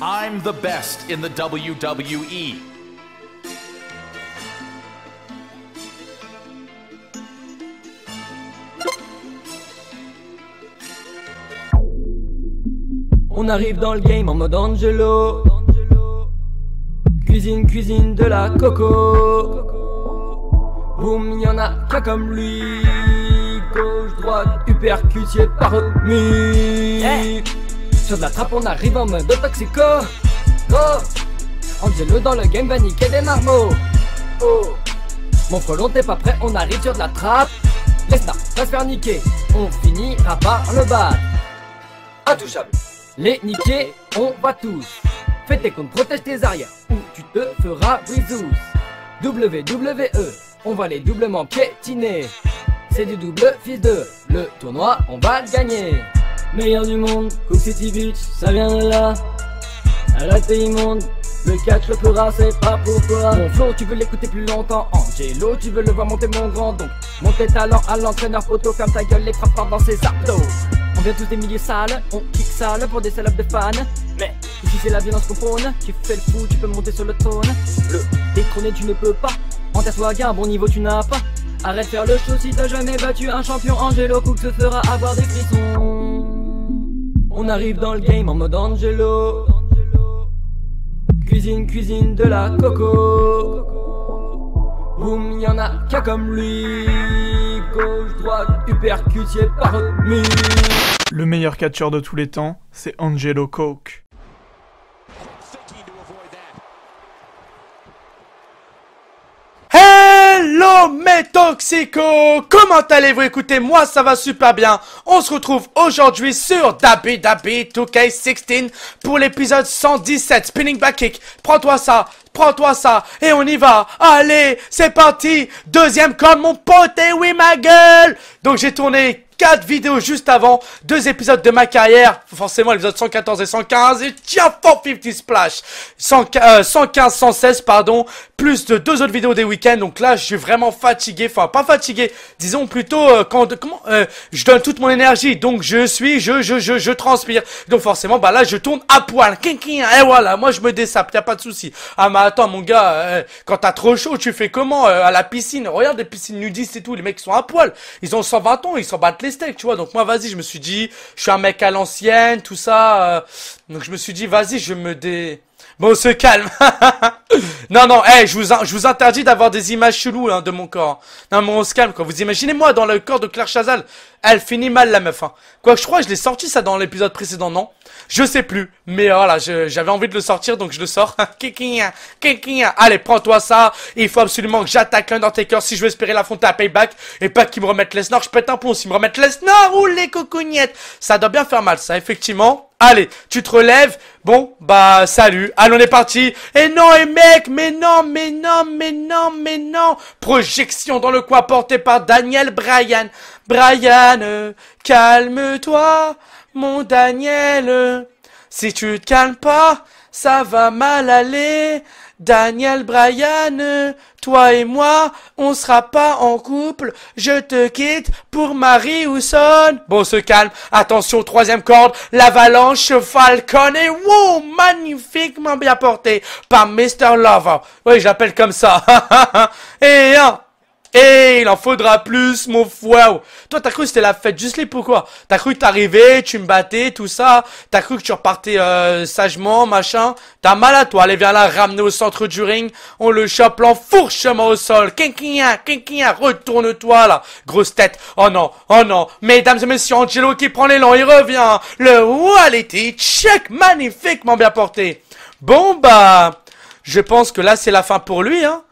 I'm the best in the WWE. On arrive dans le game en mode Angelo. Cuisine, cuisine de la coco. Boum, y'en a qu'un comme lui. Gauche, droite, hyper parmi eh, sur de la trappe, on arrive en mode toxico. Go Angelo dans le game va niquer des marmots. Oh Mon frelon, t'es pas prêt, on arrive sur de la trappe. Laisse-la, va se faire niquer. On finira par le bas. Intouchable. Les niquer, on va tous. Fais tes comptes, protège tes arrières, ou tu te feras brisous. WWE, on va les doublement piétiner. C'est du double fils de le tournoi, on va le gagner meilleur du monde, Cook City Beach, ça vient de là. À la immonde, le catch le rare c'est pas pour toi. Mon flow, tu veux l'écouter plus longtemps. Angelo, tu veux le voir monter mon grand. don. monte tes talents à l'entraîneur photo, ferme ta gueule, les frappe dans ses abdos. On vient tous des milieux sales, on kick sale pour des salopes de fans. Mais tu c'est la violence qu'on prône, tu fais le fou, tu peux monter sur le trône. Le détrôner, tu ne peux pas. En ta soi un bon niveau, tu n'as pas. Arrête faire le show si t'as jamais battu un champion. Angelo Cook se fera avoir des crissons. On arrive dans le game en mode Angelo. Cuisine, cuisine de la coco. Boum, y'en a qu'un comme lui. Gauche, droite, hyper par Le meilleur catcheur de tous les temps, c'est Angelo Coke. Hello mes Comment allez-vous Écoutez, moi ça va super bien. On se retrouve aujourd'hui sur Dabi Dabi 2K16 pour l'épisode 117 Spinning Back Kick. Prends-toi ça, prends-toi ça et on y va. Allez, c'est parti Deuxième comme mon pote et oui ma gueule Donc j'ai tourné 4 vidéos juste avant, deux épisodes de ma carrière, forcément l'épisode 114 et 115, et tiens, 450 Splash 115, 116, euh, pardon, plus de deux autres vidéos des week-ends, donc là, je suis vraiment fatigué, enfin, pas fatigué, disons plutôt, euh, quand, comment, euh, je donne toute mon énergie, donc je suis, je, je, je, je transpire, donc forcément, bah là, je tourne à poil, et voilà, moi, je me désappe Y'a pas de souci. Ah, mais attends, mon gars, quand t'as trop chaud, tu fais comment, à la piscine, regarde les piscines nudistes et tout, les mecs sont à poil, ils ont 120 ans, ils s'en battent tu vois. Donc moi, vas-y, je me suis dit, je suis un mec à l'ancienne, tout ça. Euh. donc je me suis dit, vas-y, je me dé... Bon, on se calme. non, non, hey, je vous, je vous interdis d'avoir des images cheloues hein, de mon corps. Non, mais on se calme, quoi. Vous imaginez moi dans le corps de Claire Chazal elle finit mal la meuf. Hein. Quoi que je crois, je l'ai sorti ça dans l'épisode précédent, non Je sais plus. Mais voilà, j'avais envie de le sortir, donc je le sors. Allez, prends-toi ça. Il faut absolument que j'attaque un dans tes cœurs. si je veux espérer l'affronter à Payback. Et pas qu'ils me remettent snorts, je pète un pont. S'ils me remettent Lesnar ou les cocognettes. Ça doit bien faire mal, ça, effectivement. Allez, tu te relèves. Bon, bah, salut. Allez, on est parti. Et non, et mec, mais non, mais non, mais non, mais non. Projection dans le coin porté par Daniel Bryan. Brian, calme-toi, mon Daniel. Si tu te calmes pas, ça va mal aller. Daniel Brian, toi et moi, on sera pas en couple. Je te quitte pour Marie Housson. Bon, se calme. Attention, troisième corde. L'avalanche Falcon et wow, magnifiquement bien porté par Mr. Lover. Oui, j'appelle comme ça. et un, eh, il en faudra plus, mon fouet. Toi, t'as cru que c'était la fête juste les pourquoi T'as cru que t'arrivais, tu me battais, tout ça. T'as cru que tu repartais euh, sagement, machin. T'as mal à toi. Allez, viens là, ramener au centre du ring. On le chope, l'enfourchement au sol. y a retourne-toi là. Grosse tête. Oh non, oh non. Mesdames et messieurs, Angelo qui prend l'élan, il revient. Le wallet check magnifiquement bien porté. Bon bah, je pense que là, c'est la fin pour lui, hein.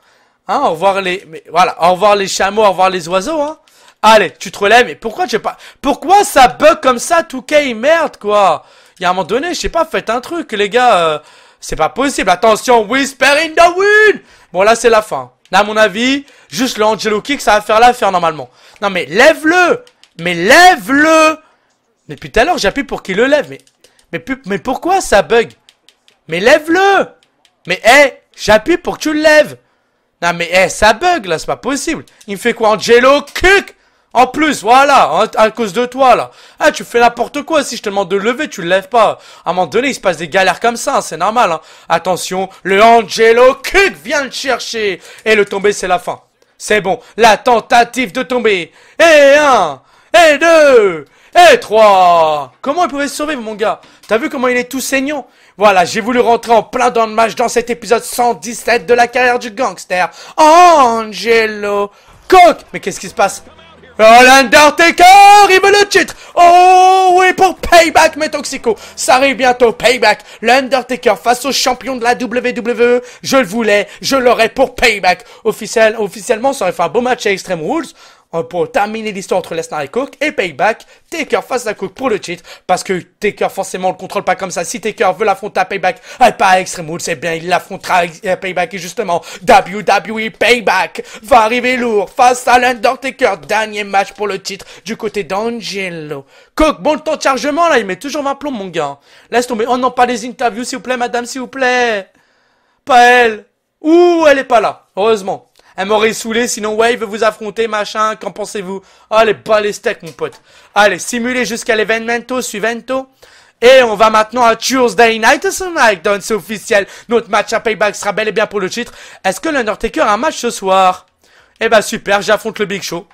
Hein, au revoir les, mais voilà, au les chameaux, au revoir les oiseaux, hein. Allez, tu te relèves, mais pourquoi tu pas, pourquoi ça bug comme ça, Tout cas, merde, quoi. Il y a un moment donné, je sais pas, faites un truc, les gars, euh, c'est pas possible. Attention, Whisper in the Wind! Bon, là, c'est la fin. Là, à mon avis, juste le Angelo Kick, ça va faire l'affaire, normalement. Non, mais lève-le! Mais lève-le! Mais depuis tout à l'heure, j'appuie pour qu'il le lève, mais, mais, mais pourquoi ça bug? Mais lève-le! Mais, hé, j'appuie pour que tu le lèves! Non mais eh ça bug là, c'est pas possible. Il me fait quoi Angelo Cuc En plus, voilà, à, cause de toi là. Ah tu fais n'importe quoi, si je te demande de lever, tu le lèves pas. À un moment donné, il se passe des galères comme ça, hein, c'est normal. Hein. Attention, le Angelo Cuc vient le chercher. Et le tomber, c'est la fin. C'est bon, la tentative de tomber. Et un, et deux, eh, 3 Comment il pouvait se sauver, mon gars T'as vu comment il est tout saignant Voilà, j'ai voulu rentrer en plein dans le match dans cet épisode 117 de la carrière du gangster. Angelo Coq Mais qu'est-ce qui se passe Oh, l'Undertaker, il veut le titre Oh, oui, pour Payback, mes Toxico Ça arrive bientôt, Payback L'Undertaker face au champion de la WWE Je le voulais, je l'aurais pour Payback Officiel, Officiellement, ça aurait fait un beau match à Extreme Rules, pour terminer l'histoire entre Lesnar et Cook. Et Payback, Taker face à Cook pour le titre. Parce que Taker, forcément, le contrôle pas comme ça. Si Taker veut l'affronter à Payback, eh, pas à c'est eh bien, il l'affrontera à Payback. Et justement, WWE Payback va arriver lourd face à Taker Dernier match pour le titre du côté d'Angelo. Cook, bon le temps de chargement là, il met toujours 20 plombs, mon gars. Laisse tomber. Oh non, pas les interviews, s'il vous plaît, madame, s'il vous plaît. Pas elle. Ouh, elle est pas là. Heureusement. Elle m'aurait saoulé, sinon ouais, veut vous affronter, machin, qu'en pensez-vous Allez, pas les steaks, mon pote. Allez, simulez jusqu'à l'événemento, suivento. Et on va maintenant à Tuesday Night SmackDown, c'est officiel. Notre match à Payback sera bel et bien pour le titre. Est-ce que l'Undertaker a un match ce soir Eh ben super, j'affronte le Big Show.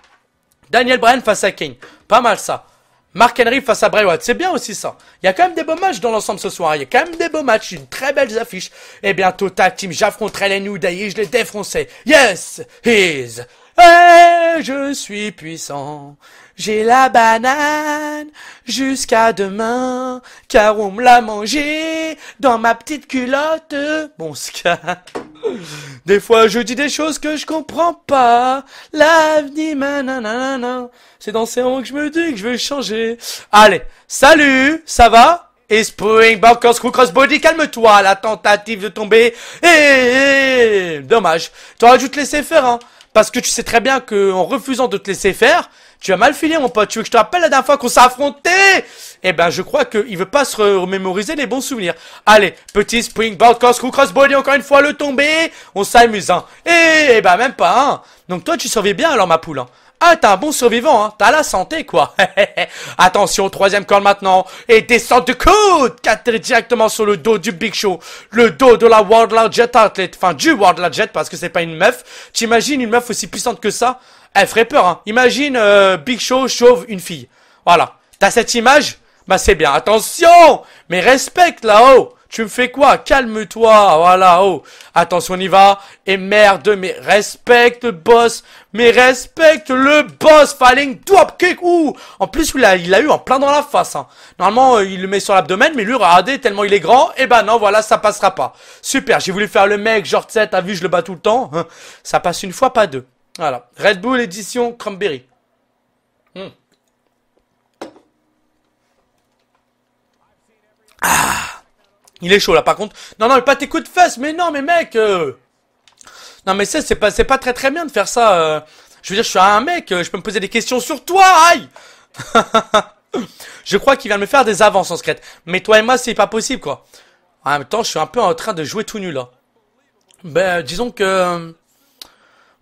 Daniel Bryan face à King. Pas mal ça. Mark Henry face à Bray Wyatt, c'est bien aussi ça. Il y a quand même des beaux matchs dans l'ensemble ce soir. Il y a quand même des beaux matchs, une très belle affiche. Et eh bientôt, ta Team, j'affronterai les New Day je les défoncerai. Yes, he's Hey, eh, je suis puissant, j'ai la banane jusqu'à demain, car on me l'a mangée dans ma petite culotte. Bon, Des fois, je dis des choses que je comprends pas. L'avenir, nanana. C'est dans ces moments que je me dis que je vais changer. Allez, salut, ça va? Et Springbok, Bankers, Crossbody, calme-toi, la tentative de tomber. Eh, dommage. T'aurais dû te laisser faire, hein. Parce que tu sais très bien qu'en refusant de te laisser faire, tu as mal filé, mon pote. Tu veux que je te rappelle la dernière fois qu'on s'est affronté Eh ben, je crois qu'il veut pas se remémoriser les bons souvenirs. Allez, petit springboard cross, cross, body, encore une fois, le tomber. On s'amuse, hein. Eh, eh ben, même pas, hein. Donc, toi, tu savais bien, alors, ma poule, hein. Ah, t'as un bon survivant, hein. T'as la santé, quoi. Attention, troisième corps maintenant. Et descente de coude quatre directement sur le dos du Big Show. Le dos de la World Large Jet Athlete. Enfin, du World Large Jet parce que c'est pas une meuf. T'imagines une meuf aussi puissante que ça Elle ferait peur, hein. Imagine euh, Big Show chauve une fille. Voilà. T'as cette image Bah, c'est bien. Attention Mais respecte là-haut tu me fais quoi Calme-toi. Voilà, oh. Attention, on y va. Et merde, mais respecte le boss. Mais respecte le boss. Falling top Ouh. En plus, il l'a il a eu en plein dans la face. Hein. Normalement, euh, il le met sur l'abdomen. Mais lui, regardez, tellement il est grand. Et eh ben non, voilà, ça passera pas. Super. J'ai voulu faire le mec. Genre, 7 t'as vu, je le bats tout le temps. Hein. Ça passe une fois, pas deux. Voilà. Red Bull édition Cranberry. Hmm. Ah il est chaud là par contre. Non, non, pas tes coups de fesses, mais non, mais mec euh, Non, mais c'est pas, pas très très bien de faire ça. Euh. Je veux dire, je suis un mec, euh, je peux me poser des questions sur toi, aïe Je crois qu'il vient de me faire des avances en secrète. Mais toi et moi, c'est pas possible quoi. En même temps, je suis un peu en train de jouer tout nul, là. Ben, disons que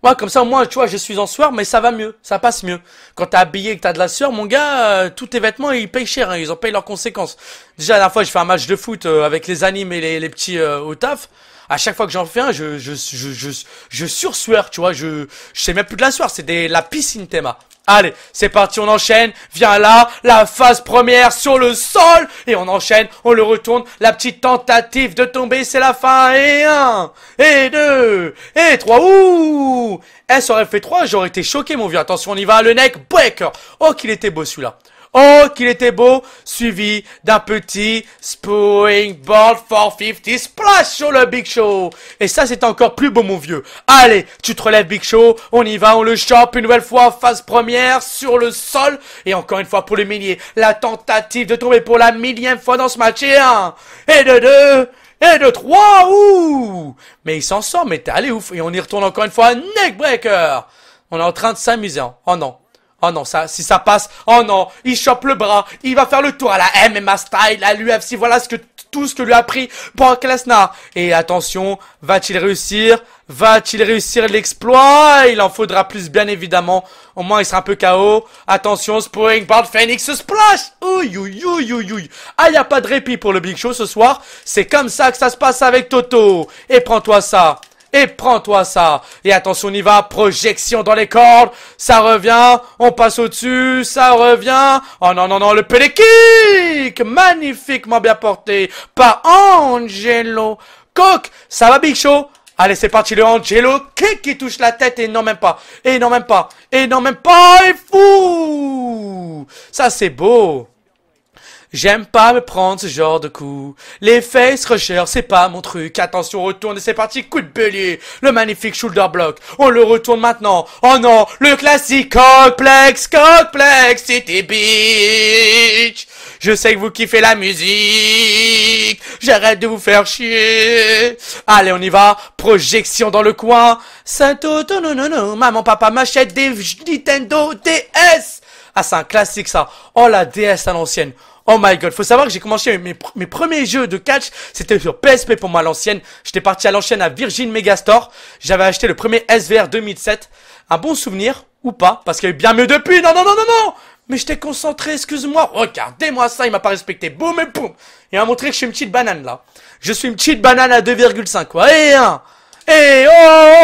ouais, comme ça, moi, tu vois, je suis en soir, mais ça va mieux, ça passe mieux. Quand t'es habillé et que t'as de la sueur, mon gars, euh, tous tes vêtements, ils payent cher, hein, ils en payent leurs conséquences. Déjà, la dernière fois, je fais un match de foot euh, avec les animes et les, petits euh, au taf à chaque fois que j'en fais un, je, je, je, je, je sursueur, tu vois. Je, je sais même plus de la sueur, c'est des, la piscine théma. Allez, c'est parti, on enchaîne. Viens là, la phase première sur le sol. Et on enchaîne, on le retourne. La petite tentative de tomber, c'est la fin. Et un, et deux, et trois. Ouh Eh, aurait fait trois, j'aurais été choqué, mon vieux. Attention, on y va. Le neck breaker. Oh, qu'il était beau celui-là. Oh, qu'il était beau, suivi d'un petit Springboard 450 splash sur le Big Show. Et ça, c'est encore plus beau, mon vieux. Allez, tu te relèves Big Show, on y va, on le chope une nouvelle fois, phase première, sur le sol. Et encore une fois, pour le millier la tentative de tomber pour la millième fois dans ce match. Et un, et de deux, et de trois ouh Mais il s'en sort, mais t'es allé ouf, et on y retourne encore une fois, breaker On est en train de s'amuser, hein. oh non, Oh non, ça, si ça passe, oh non, il chope le bras, il va faire le tour à la MMA style, à l'UFC, voilà ce que tout ce que lui a pour Brock Lesnar. Et attention, va-t-il réussir Va-t-il réussir l'exploit Il en faudra plus, bien évidemment. Au moins, il sera un peu KO. Attention, Springboard Phoenix Splash Oui oui oui oui Ah, il a pas de répit pour le Big Show ce soir. C'est comme ça que ça se passe avec Toto. Et prends-toi ça et prends-toi ça. Et attention, on y va, projection dans les cordes, ça revient, on passe au-dessus, ça revient. Oh non, non, non, le pédé kick Magnifiquement bien porté par Angelo Coq. Ça va, Big Show Allez, c'est parti, le Angelo kick qui touche la tête et non, même pas. Et non, même pas. Et non, même pas. Et fou Ça, c'est beau. J'aime pas me prendre ce genre de coups, Les face rushers c'est pas mon truc. Attention, retourne et c'est parti. Coup de bélier. Le magnifique shoulder block. On le retourne maintenant. Oh non, le classique complex complex city bitch. Je sais que vous kiffez la musique. J'arrête de vous faire chier. Allez, on y va. Projection dans le coin. non non, non, non. Maman, papa m'achète des Nintendo DS. Ah, c'est un classique, ça. Oh, la DS à l'ancienne. Oh my god, faut savoir que j'ai commencé mes, premiers jeux de catch, c'était sur PSP pour moi l'ancienne. J'étais parti à l'ancienne à Virgin Megastore. J'avais acheté le premier SVR 2007. Un bon souvenir ou pas Parce qu'il y a eu bien mieux depuis. Non, non, non, non, non Mais j'étais concentré, excuse-moi. Regardez-moi ça, il m'a pas respecté. Boum et boum Il m'a montré que je suis une petite banane là. Je suis une petite banane à 2,5 quoi. Et un Et oh, oh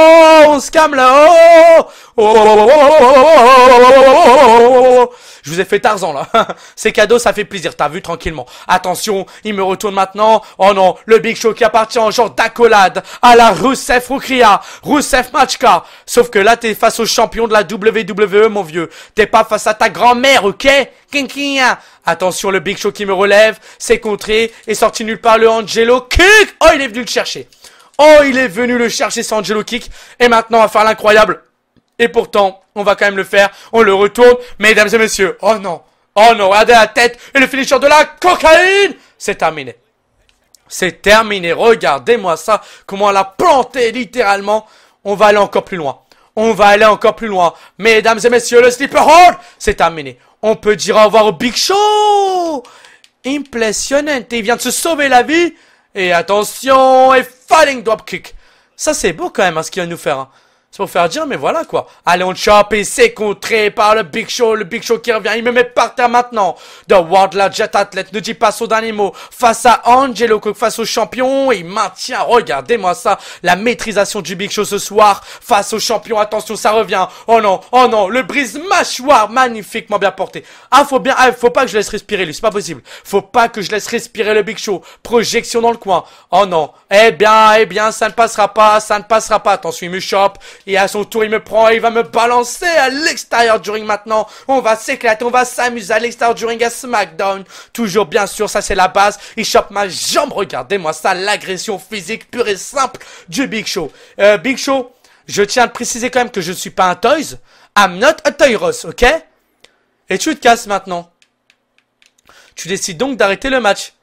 on là. je vous ai fait Tarzan là. Ces cadeaux, ça fait plaisir. T'as vu tranquillement. Attention, il me retourne maintenant. Oh non, le Big Show qui appartient en genre d'accolade à la Rousseff Rukria Rusev Machka. Sauf que là, t'es face au champion de la WWE, mon vieux. T'es pas face à ta grand-mère, ok Attention, le Big Show qui me relève, c'est contré et sorti nulle part le Angelo Oh, il est venu le chercher. Oh, il est venu le chercher, sans Angelo Kick. Et maintenant, on va faire l'incroyable. Et pourtant, on va quand même le faire. On le retourne. Mesdames et messieurs, oh non. Oh non, regardez la tête et le finisher de la cocaïne. C'est terminé. C'est terminé. Regardez-moi ça. Comment elle l'a planté littéralement. On va aller encore plus loin. On va aller encore plus loin. Mesdames et messieurs, le sleeper hold, c'est terminé. On peut dire au revoir au Big Show. Impressionnant. Il vient de se sauver la vie. Et attention, Fighting drop kick. Ça, c'est beau quand même, hein, ce qu'il va nous faire. Hein. C'est pour faire dire, mais voilà quoi. Allez, on chope et c'est contré par le Big Show. Le Big Show qui revient. Il me met par terre maintenant. The World la Jet Athlete ne dit pas son dernier mot. Face à Angelo Cook, face au champion. Il maintient, regardez-moi ça. La maîtrisation du Big Show ce soir. Face au champion. Attention, ça revient. Oh non, oh non. Le brise mâchoire magnifiquement bien porté. Ah, faut bien, ah, faut pas que je laisse respirer lui. C'est pas possible. Faut pas que je laisse respirer le Big Show. Projection dans le coin. Oh non. Eh bien, eh bien, ça ne passera pas. Ça ne passera pas. Attention, il me chope. Et à son tour, il me prend et il va me balancer à l'extérieur du maintenant. On va s'éclater, on va s'amuser à l'extérieur du ring à SmackDown. Toujours bien sûr, ça c'est la base. Il chope ma jambe, regardez-moi ça, l'agression physique pure et simple du Big Show. Euh, Big Show, je tiens à préciser quand même que je ne suis pas un Toys. I'm not a Ross, ok Et tu te casses maintenant. Tu décides donc d'arrêter le match.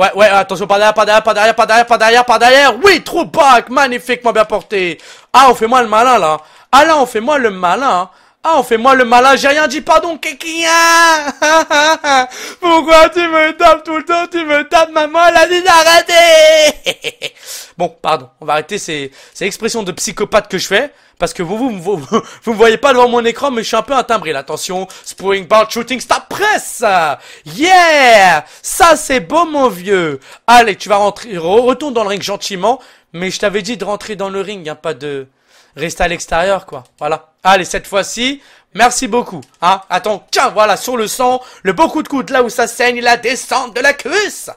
Ouais, ouais, attention, pas derrière, pas derrière, pas derrière, pas derrière, pas derrière, pas derrière. Oui, trop back, magnifiquement bien porté. Ah, on fait moi le malin, là. Ah, là, on fait moi le malin. Ah, on fait moi le malin, j'ai rien dit, pardon, Kekia Pourquoi tu me tapes tout le temps, tu me tapes, ma elle a dit Bon, pardon, on va arrêter ces, ces expressions de psychopathe que je fais, parce que vous, vous, vous, me voyez pas devant mon écran, mais je suis un peu un timbré, attention, Spring Ball Shooting stop. Press Yeah Ça, c'est beau, mon vieux Allez, tu vas rentrer, retourne dans le ring gentiment, mais je t'avais dit de rentrer dans le ring, a pas de... Reste à l'extérieur, quoi. Voilà. Allez, cette fois-ci, merci beaucoup. Hein Attends, tiens, voilà, sur le sang, le beau coup de coude là où ça saigne, la descente de la cuisse.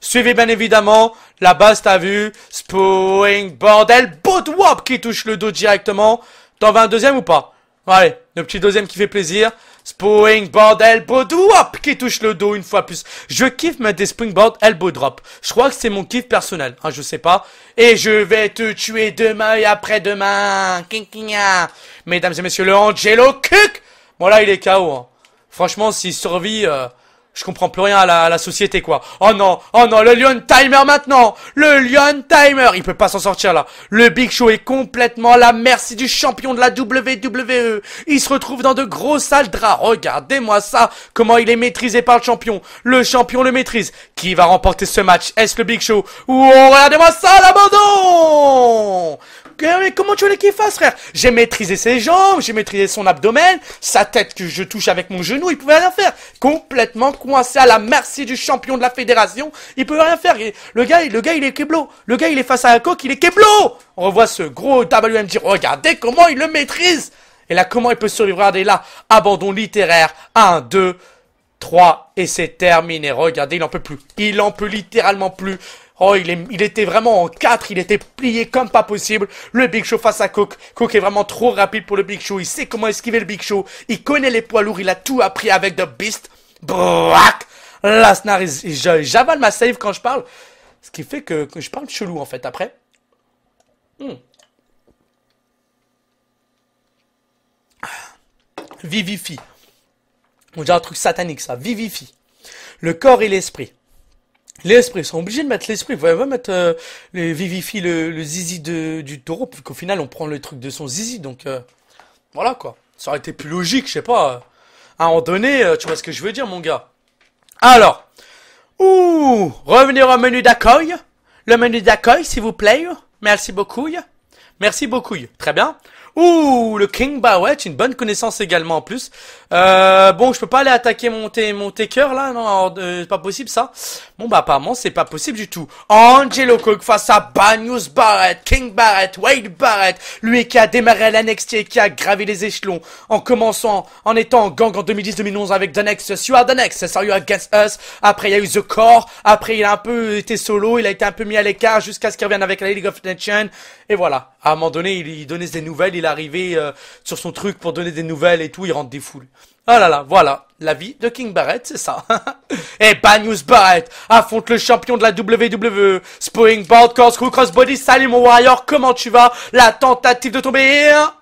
Suivez bien évidemment la base, t'as vu, Spooing, bordel, boot qui touche le dos directement. T'en veux un deuxième ou pas Allez, le petit deuxième qui fait plaisir. Springboard, elbow drop qui touche le dos une fois plus. Je kiffe mettre des springboard elbow drop. Je crois que c'est mon kiff personnel, hein, je sais pas. Et je vais te tuer demain et après-demain. Ah. Mesdames et messieurs, le Angelo Cook. Bon là, il est KO. Hein. Franchement, s'il survit, euh, je comprends plus rien à la, société, quoi. Oh non, oh non, le Lion Timer maintenant Le Lion Timer Il peut pas s'en sortir, là. Le Big Show est complètement à la merci du champion de la WWE. Il se retrouve dans de gros sales draps. Regardez-moi ça Comment il est maîtrisé par le champion. Le champion le maîtrise. Qui va remporter ce match Est-ce le Big Show Oh, regardez-moi ça, l'abandon comment tu voulais qu'il fasse, frère J'ai maîtrisé ses jambes, j'ai maîtrisé son abdomen, sa tête que je touche avec mon genou, il pouvait rien faire. Complètement coincé à la merci du champion de la fédération, il pouvait rien faire. le gars, le gars, il est Keblo. Le gars, il est face à un coq, il est Keblo. On revoit ce gros WMG. Regardez comment il le maîtrise. Et là, comment il peut survivre Regardez là, abandon littéraire. 1, 2, 3, et c'est terminé. Regardez, il en peut plus. Il en peut littéralement plus. Oh, il, était vraiment en 4, il était plié comme pas possible. Le Big Show face à Cook. Cook est vraiment trop rapide pour le Big Show. Il sait comment esquiver le Big Show. Il connaît les poids lourds. Il a tout appris avec The Beast. Brac Lasnar, euh, j'avale ma save quand je parle. Ce qui fait que, je parle chelou en fait après. Hmm. On dirait un truc satanique ça. Vivifie. Le corps et l'esprit esprits, ils sont obligés de mettre l'esprit. Vous va mettre euh, le le, le zizi de, du taureau, puis qu'au final on prend le truc de son zizi. Donc euh, voilà quoi. Ça aurait été plus logique, je sais pas. Euh, à un moment donné, euh, tu vois ce que je veux dire, mon gars. Alors, ouh, revenir au menu d'accueil. Le menu d'accueil, s'il vous plaît. Merci beaucoup. Merci beaucoup. Très bien. Ouh, le King Barrett, une bonne connaissance également en plus. Euh, bon, je peux pas aller attaquer mon, mon taker là, non, euh, c'est pas possible ça. Bon, bah apparemment, c'est pas possible du tout. Angelo Cook face à Banyus Barrett, King Barrett, Wade Barrett, lui qui a démarré la qui a gravé les échelons en commençant, en étant en gang en 2010-2011 avec The Next, You Are The Next, You Against Us, après il y a eu The Core, après il a un peu été solo, il a été un peu mis à l'écart jusqu'à ce qu'il revienne avec la League of Nations, et voilà. À un moment donné, il, il donnait des nouvelles, il a arrivé euh, sur son truc pour donner des nouvelles et tout, il rentre des foules. Ah là là, voilà, la vie de King Barrett, c'est ça. et eh, news Barrett affronte le champion de la WWE. Spoing, board, cross, crossbody, salut mon warrior, comment tu vas La tentative de tomber... Hein?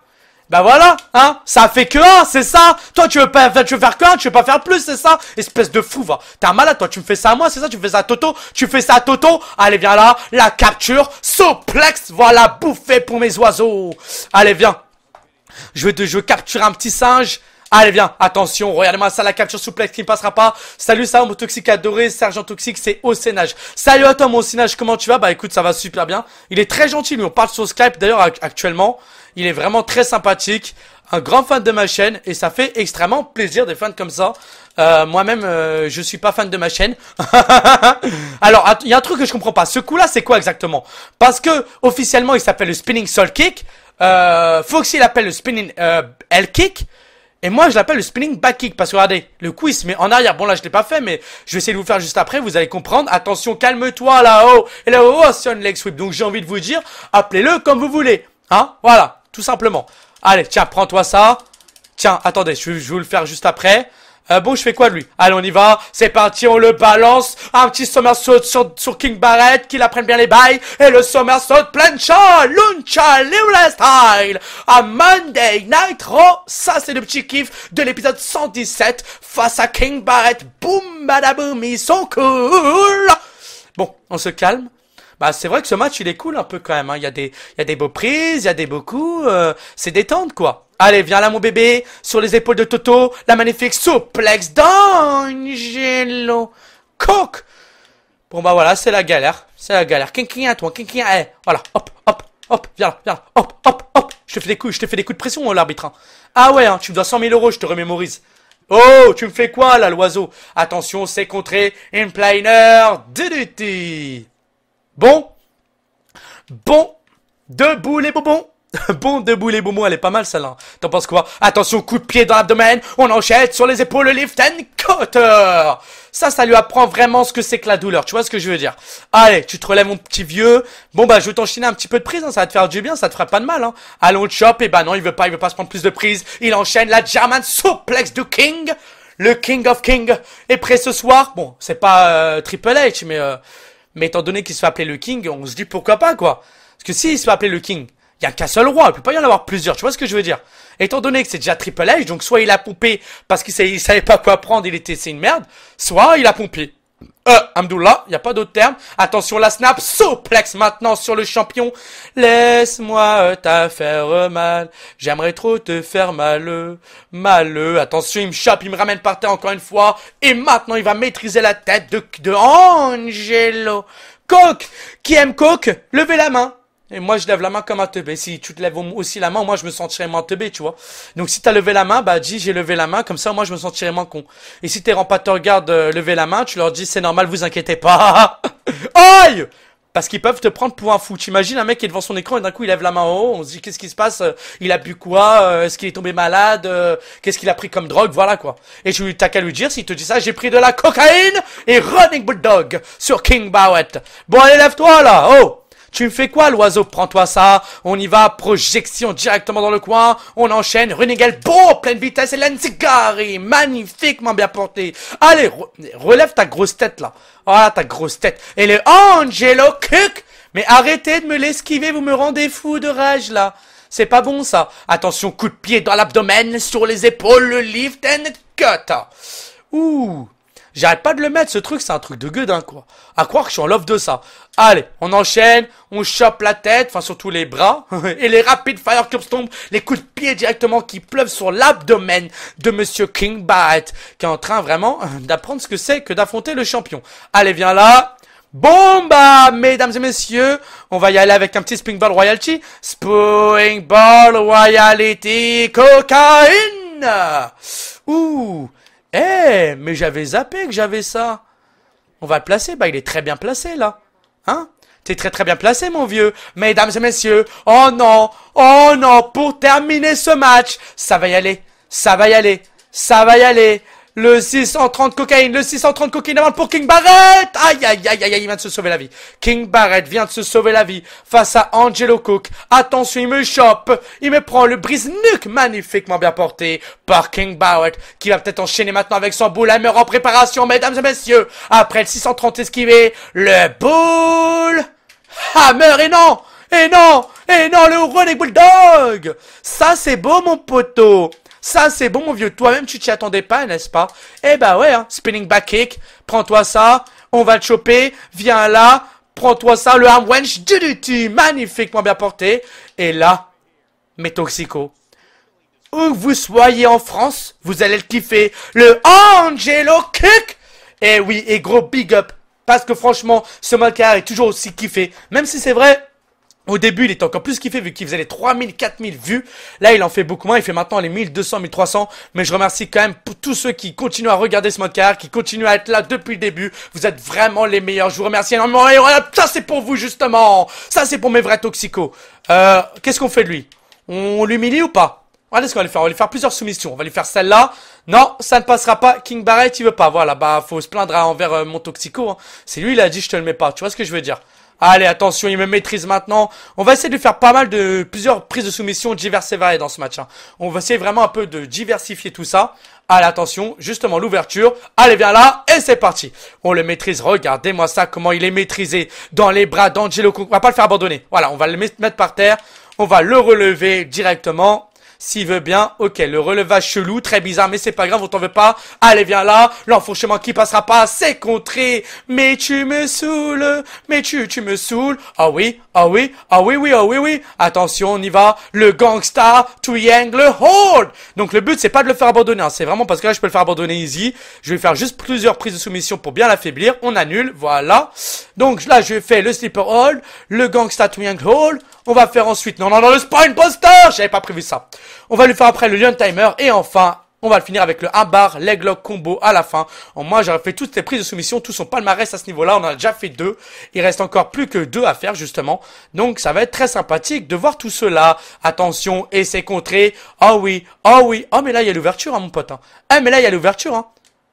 Bah voilà, hein, ça fait que c'est ça Toi tu veux pas tu veux faire que tu veux pas faire plus, c'est ça Espèce de fou va. T'es un malade toi, tu me fais ça à moi, c'est ça, tu fais ça Toto, tu fais ça à Toto, allez viens là, la capture, soplex, voilà bouffée pour mes oiseaux. Allez viens, je veux de je capturer un petit singe. Allez, viens, attention, regardez-moi ça, la capture souplex qui ne passera pas. Salut, ça mon toxique adoré, sergent toxique, c'est Océnage. Salut à toi, mon Océnage, comment tu vas Bah écoute, ça va super bien. Il est très gentil, mais on parle sur Skype, d'ailleurs, actuellement. Il est vraiment très sympathique, un grand fan de ma chaîne, et ça fait extrêmement plaisir des fans comme ça. Euh, moi-même, je euh, je suis pas fan de ma chaîne. Alors, il y a un truc que je comprends pas. Ce coup-là, c'est quoi exactement Parce que, officiellement, il s'appelle le Spinning Soul Kick. Euh, Foxy l'appelle le spinning euh, L kick. Et moi, je l'appelle le spinning back kick parce que regardez, le quiz mais en arrière. Bon là, je l'ai pas fait, mais je vais essayer de vous faire juste après. Vous allez comprendre. Attention, calme-toi là-haut. Et là-haut, oh, c'est un leg sweep. Donc j'ai envie de vous dire, appelez-le comme vous voulez. Hein Voilà, tout simplement. Allez, tiens, prends-toi ça. Tiens, attendez, je, je vais vous le faire juste après. Bon, je fais quoi de lui Allez, on y va. C'est parti, on le balance. Un petit somersault sur, King Barrett, qu'il apprenne bien les bails. Et le somersault plancha, luncha, last style. À Monday Night Raw, ça c'est le petit kiff de l'épisode 117 face à King Barrett. Boom, badaboum, ils sont cool. Bon, on se calme. Bah, c'est vrai que ce match, il est cool un peu quand même. Hein. Il, y a des, il y a des beaux prises, il y a des beaux coups. Euh, c'est détente, quoi. Allez, viens là, mon bébé. Sur les épaules de Toto, la magnifique souplex d'Angelo Coke Bon, bah voilà, c'est la galère. C'est la galère. Kinkin à toi, kinkin voilà, hop, hop, hop, viens viens Hop, hop, hop. Je te fais des coups, je te fais des coups de pression, l'arbitre. Hein. Ah ouais, hein, tu me dois 100 000 euros, je te remémorise. Oh, tu me fais quoi, là, l'oiseau Attention, c'est contré. Impliner, duty. Bon. Bon. Debout les bonbons. bon debout les bonbons, elle est pas mal celle-là. T'en penses quoi Attention, coup de pied dans l'abdomen, on enchaîne sur les épaules, lift and cutter Ça, ça lui apprend vraiment ce que c'est que la douleur, tu vois ce que je veux dire Allez, tu te relèves mon petit vieux. Bon bah, je vais t'enchaîner un petit peu de prise, hein, ça va te faire du bien, ça te fera pas de mal. Hein. Allons chop, et eh bah non, il veut pas, il veut pas se prendre plus de prise. Il enchaîne la German Suplex du King. Le King of King est prêt ce soir. Bon, c'est pas euh, Triple H, mais... Euh, mais étant donné qu'il se fait appeler le King, on se dit pourquoi pas, quoi. Parce que s'il si se fait appeler le King, il y a qu'un seul roi, il peut pas y en avoir plusieurs, tu vois ce que je veux dire Étant donné que c'est déjà Triple H, donc soit il a pompé parce qu'il ne savait pas quoi prendre, il était c'est une merde, soit il a pompé euh, Amdoula, il n'y a pas d'autre terme. Attention, la snap, soplex maintenant sur le champion. Laisse-moi faire mal, j'aimerais trop te faire mal, mal, Attention, il me chope, il me ramène par terre encore une fois. Et maintenant, il va maîtriser la tête de, de Angelo. Coke, qui aime Coke, levez la main. Et moi, je lève la main comme un teubé. Si tu te lèves aussi la main, moi, je me sentirais moins teubé, tu vois. Donc, si t'as levé la main, bah, dis, j'ai levé la main, comme ça, moi, je me sentirais moins con. Et si tes rempas te regardent euh, lever la main, tu leur dis, c'est normal, vous inquiétez pas. Aïe! Parce qu'ils peuvent te prendre pour un fou. T'imagines un mec qui est devant son écran et d'un coup il lève la main en haut, on se dit qu'est-ce qui se passe euh, Il a bu quoi euh, Est-ce qu'il est tombé malade Qu'est-ce qu'il a pris comme drogue Voilà quoi. Et tu t'as qu'à lui dire s'il te dit ça, j'ai pris de la cocaïne et Running Bulldog sur King Bowett. Bon allez lève-toi là, oh tu me fais quoi, l'oiseau Prends-toi ça. On y va, projection directement dans le coin. On enchaîne. Runigel, Bon, pleine vitesse. Et Lenzigari. magnifiquement bien porté. Allez, relève ta grosse tête, là. Voilà ah, ta grosse tête. Et le Angelo Cook Mais arrêtez de me l'esquiver, vous me rendez fou de rage, là. C'est pas bon, ça. Attention, coup de pied dans l'abdomen, sur les épaules, le lift and cut. Ouh J'arrête pas de le mettre, ce truc, c'est un truc de gueudin, quoi. À croire que je suis en love de ça. Allez, on enchaîne, on chope la tête, enfin surtout les bras, et les rapides fire tombent, les coups de pied directement qui pleuvent sur l'abdomen de monsieur King bat qui est en train vraiment d'apprendre ce que c'est que d'affronter le champion. Allez, viens là, Bomba, mesdames et messieurs, on va y aller avec un petit Ball Royalty. Ball Royalty Cocaine Ouh eh, mais j'avais zappé que j'avais ça. On va le placer. Bah, il est très bien placé, là. Hein T'es très très bien placé, mon vieux. Mesdames et messieurs, oh non, oh non, pour terminer ce match, ça va y aller, ça va y aller, ça va y aller. Le 630 cocaïne, le 630 cocaïne avant pour King Barrett Aïe, aïe, aïe, aïe, aïe, il vient de se sauver la vie. King Barrett vient de se sauver la vie face à Angelo Cook. Attention, il me chope. Il me prend le brise-nuque magnifiquement bien porté par King Barrett qui va peut-être enchaîner maintenant avec son boule en préparation, mesdames et messieurs. Après le 630 esquivé, le boule hammer et non et non Et non, le Running Bulldog Ça, c'est beau, mon poteau ça, c'est bon, mon vieux. Toi-même, tu t'y attendais pas, n'est-ce pas Eh bah ouais, hein. spinning back kick. Prends-toi ça. On va te choper. Viens là. Prends-toi ça. Le arm du tu Magnifiquement bien porté. Et là, mes toxicos. Où vous soyez en France, vous allez le kiffer. Le Angelo Kick. Eh oui, et gros big up. Parce que franchement, ce mannequin est toujours aussi kiffé. Même si c'est vrai, au début, il était encore plus kiffé vu qu'il faisait les 3000, 4000 vues. Là, il en fait beaucoup moins. Il fait maintenant les 1200, 1300. Mais je remercie quand même tous ceux qui continuent à regarder ce mode carrière, qui continuent à être là depuis le début. Vous êtes vraiment les meilleurs. Je vous remercie énormément. Et voilà, ça, c'est pour vous, justement. Ça, c'est pour mes vrais toxicos. Euh, qu'est-ce qu'on fait de lui? On l'humilie ou pas? Voilà ce qu'on va lui faire. On va lui faire plusieurs soumissions. On va lui faire celle-là. Non, ça ne passera pas. King Barrett, il veut pas. Voilà, bah, faut se plaindre envers euh, mon toxico. Hein. C'est lui, il a dit, je te le mets pas. Tu vois ce que je veux dire? Allez, attention, il me maîtrise maintenant. On va essayer de faire pas mal de plusieurs prises de soumission diverses et variées dans ce match. Hein. On va essayer vraiment un peu de diversifier tout ça. Allez, attention, justement l'ouverture. Allez, viens là et c'est parti. On le maîtrise. Regardez-moi ça, comment il est maîtrisé dans les bras d'Angelo. On va pas le faire abandonner. Voilà, on va le mettre par terre. On va le relever directement. S'il veut bien, ok. Le relevage chelou, très bizarre, mais c'est pas grave, on t'en veut pas. Allez, viens là. L'enfourchement qui passera pas, c'est contré. Mais tu me saoules. Mais tu, tu me saoules. Ah oui, ah oui, ah oui, oui, ah oui, oui. Attention, on y va. Le gangsta triangle hold. Donc le but, c'est pas de le faire abandonner. Hein. C'est vraiment parce que là, je peux le faire abandonner easy. Je vais faire juste plusieurs prises de soumission pour bien l'affaiblir. On annule. Voilà. Donc là, je fais le slipper hold, le gangsta triangle hold. On va faire ensuite, non, non, non, le spine poster J'avais pas prévu ça. On va lui faire après le Lion Timer. Et enfin, on va le finir avec le 1 bar, combo à la fin. moi, j'aurais fait toutes les prises de soumission, tout son palmarès à ce niveau-là. On en a déjà fait deux. Il reste encore plus que deux à faire, justement. Donc, ça va être très sympathique de voir tout cela. Attention, et c'est contré. Oh oui, oh oui. Oh, mais là, il y a l'ouverture, hein, mon pote. Ah, mais là, il y a l'ouverture, hein.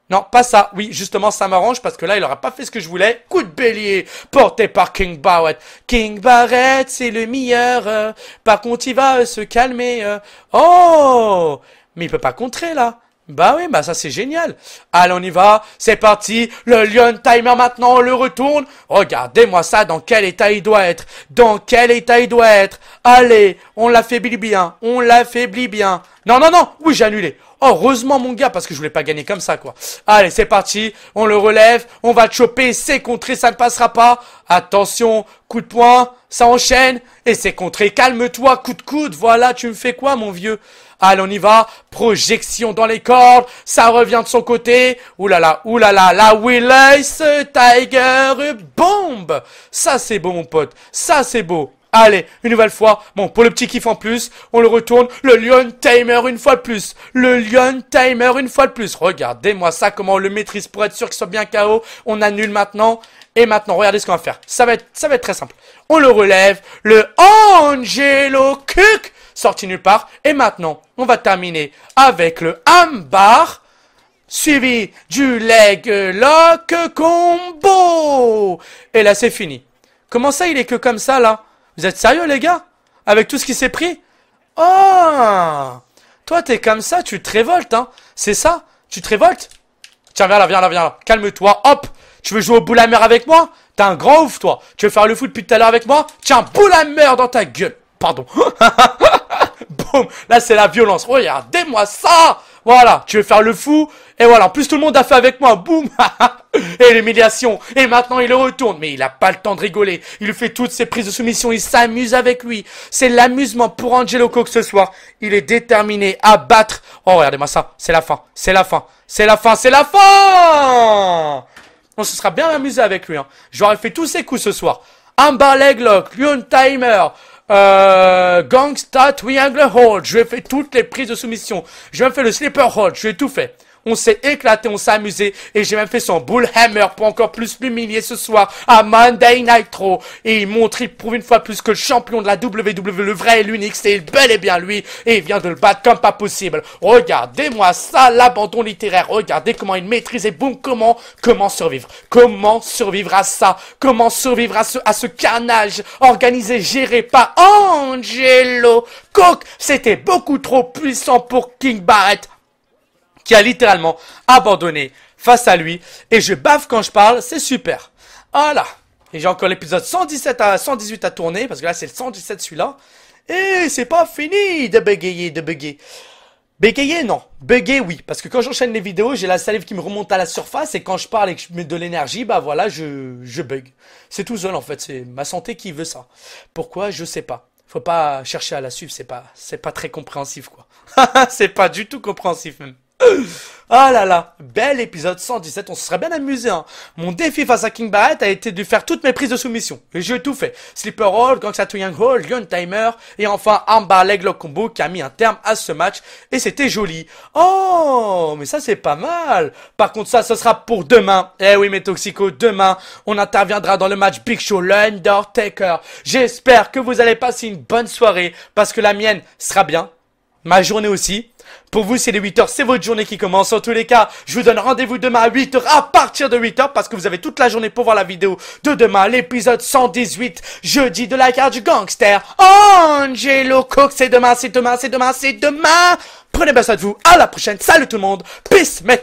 Non, pas ça. Oui, justement, ça m'arrange parce que là, il aura pas fait ce que je voulais. Coup de bélier, porté par King Barrett. King Barrett, c'est le meilleur. Euh. par contre, il va euh, se calmer. Euh. Oh Mais il peut pas contrer, là. Bah oui, bah ça c'est génial. Allez, on y va. C'est parti. Le Lion Timer maintenant, on le retourne. Regardez-moi ça, dans quel état il doit être. Dans quel état il doit être. Allez, on l'affaiblit bien. On l'affaiblit bien. Non, non, non. Oui, j'ai annulé. Heureusement, mon gars, parce que je voulais pas gagner comme ça, quoi. Allez, c'est parti. On le relève. On va choper. C'est contré. Ça ne passera pas. Attention. Coup de poing. Ça enchaîne. Et c'est contré. Calme-toi. Coup de coude. Voilà. Tu me fais quoi, mon vieux? Allez, on y va. Projection dans les cordes. Ça revient de son côté. Oulala, oulala, la Will-Ice Tiger Bombe. Ça, c'est beau, mon pote. Ça, c'est beau. Allez, une nouvelle fois. Bon, pour le petit kiff en plus, on le retourne. Le Lion Timer une fois de plus. Le Lion Timer une fois de plus. Regardez-moi ça, comment on le maîtrise pour être sûr qu'il soit bien KO. On annule maintenant. Et maintenant, regardez ce qu'on va faire. Ça va être, ça va être très simple. On le relève. Le Angelo Cook. Sorti nulle part. Et maintenant, on va terminer avec le hambar, suivi du leg lock combo. Et là, c'est fini. Comment ça, il est que comme ça, là Vous êtes sérieux, les gars Avec tout ce qui s'est pris Oh Toi, t'es comme ça, tu te révoltes, hein C'est ça Tu te révoltes Tiens, viens là, viens là, viens là. Calme-toi, hop Tu veux jouer au boule à mer avec moi T'es un grand ouf, toi Tu veux faire le foot depuis tout à l'heure avec moi Tiens, boule à mer dans ta gueule Pardon boum, là c'est la violence. Regardez-moi ça Voilà, tu veux faire le fou Et voilà, en plus tout le monde a fait avec moi, boum Et l'humiliation Et maintenant il retourne, mais il n'a pas le temps de rigoler. Il fait toutes ses prises de soumission, il s'amuse avec lui. C'est l'amusement pour Angelo Cook ce soir. Il est déterminé à battre. Oh, regardez-moi ça, c'est la fin, c'est la fin, c'est la fin, c'est la fin On se sera bien amusé avec lui, hein. J'aurais fait tous ses coups ce soir. Un bar leglock. lock, timer, euh, Gangsta Triangle Hold. Je fait toutes les prises de soumission. Je même fait le Slipper Hold. Je vais tout fait on s'est éclaté, on s'est amusé, et j'ai même fait son bullhammer pour encore plus m'humilier ce soir à Monday Night Et il montre, il prouve une fois plus que le champion de la WWE, le vrai et l'unique, c'est bel et bien lui, et il vient de le battre comme pas possible. Regardez-moi ça, l'abandon littéraire, regardez comment il maîtrise, et boum, comment, comment survivre Comment survivre à ça Comment survivre à ce, à ce carnage organisé, géré par Angelo Cook. C'était beaucoup trop puissant pour King Barrett qui a littéralement abandonné face à lui. Et je bave quand je parle, c'est super. Voilà. Et j'ai encore l'épisode 117 à 118 à tourner, parce que là c'est le 117 celui-là. Et c'est pas fini de bégayer, de bugger. Bégayer, non. Bugger, oui. Parce que quand j'enchaîne les vidéos, j'ai la salive qui me remonte à la surface et quand je parle et que je mets de l'énergie, bah voilà, je, je bug. C'est tout seul en fait. C'est ma santé qui veut ça. Pourquoi Je sais pas. Faut pas chercher à la suivre. C'est pas, c'est pas très compréhensif quoi. c'est pas du tout compréhensif même. Ah là là, bel épisode 117, on se serait bien amusé. Hein. Mon défi face à King Barrett a été de faire toutes mes prises de soumission. Et j'ai tout fait. Slipper Roll, to Young Hall, Young Timer et enfin Armbar Leg Lock Combo qui a mis un terme à ce match et c'était joli. Oh, mais ça c'est pas mal. Par contre ça, ce sera pour demain. Eh oui mes toxicos, demain on interviendra dans le match Big Show Taker J'espère que vous allez passer une bonne soirée parce que la mienne sera bien. Ma journée aussi pour vous, c'est les 8h, c'est votre journée qui commence. En tous les cas, je vous donne rendez-vous demain à 8h, à partir de 8h, parce que vous avez toute la journée pour voir la vidéo de demain, l'épisode 118, jeudi de la carte du gangster. Angelo Cook, c'est demain, c'est demain, c'est demain, c'est demain. Prenez bien soin de vous, à la prochaine, salut tout le monde, peace mes